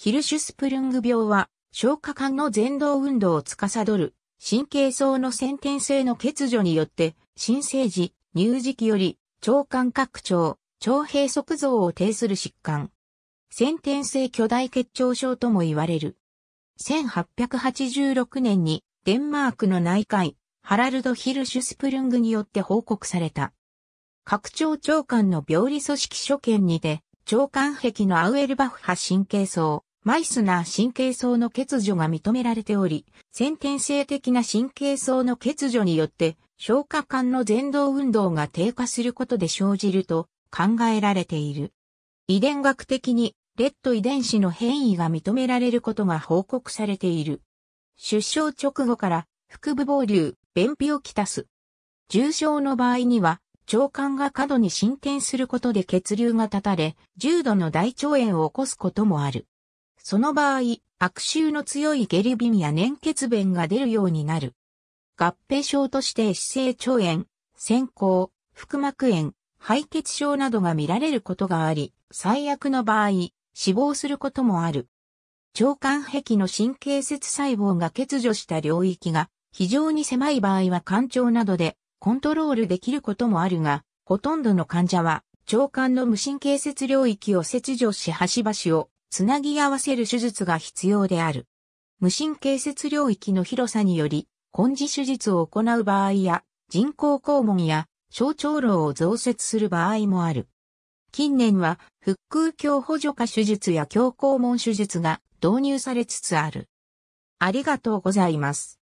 ヒルシュスプルング病は、消化管の前動運動を司る、神経層の先天性の欠如によって、新生児、乳児期より、腸管拡張、腸閉塞像を呈する疾患。先天性巨大血腸症とも言われる。1886年に、デンマークの内科医、ハラルド・ヒルシュスプルングによって報告された。拡張腸管の病理組織所見にて、腸管壁のアウエルバフ派神経層、マイスナー神経層の欠如が認められており、先天性的な神経層の欠如によって、消化管の前動運動が低下することで生じると考えられている。遺伝学的に、レッド遺伝子の変異が認められることが報告されている。出生直後から、腹部暴流、便秘をきたす。重症の場合には、腸管が過度に進展することで血流が断たれ、重度の大腸炎を起こすこともある。その場合、悪臭の強い下痢便や粘血便が出るようになる。合併症として姿勢腸炎、先行、腹膜炎、敗血症などが見られることがあり、最悪の場合、死亡することもある。腸管壁の神経節細胞が欠如した領域が非常に狭い場合は肝腸などでコントロールできることもあるが、ほとんどの患者は腸管の無神経節領域を切除し端々をつなぎ合わせる手術が必要である。無神経節領域の広さにより、根治手術を行う場合や、人工肛門や小腸炉を増設する場合もある。近年は、腹腔鏡補助化手術や強肛門手術が導入されつつある。ありがとうございます。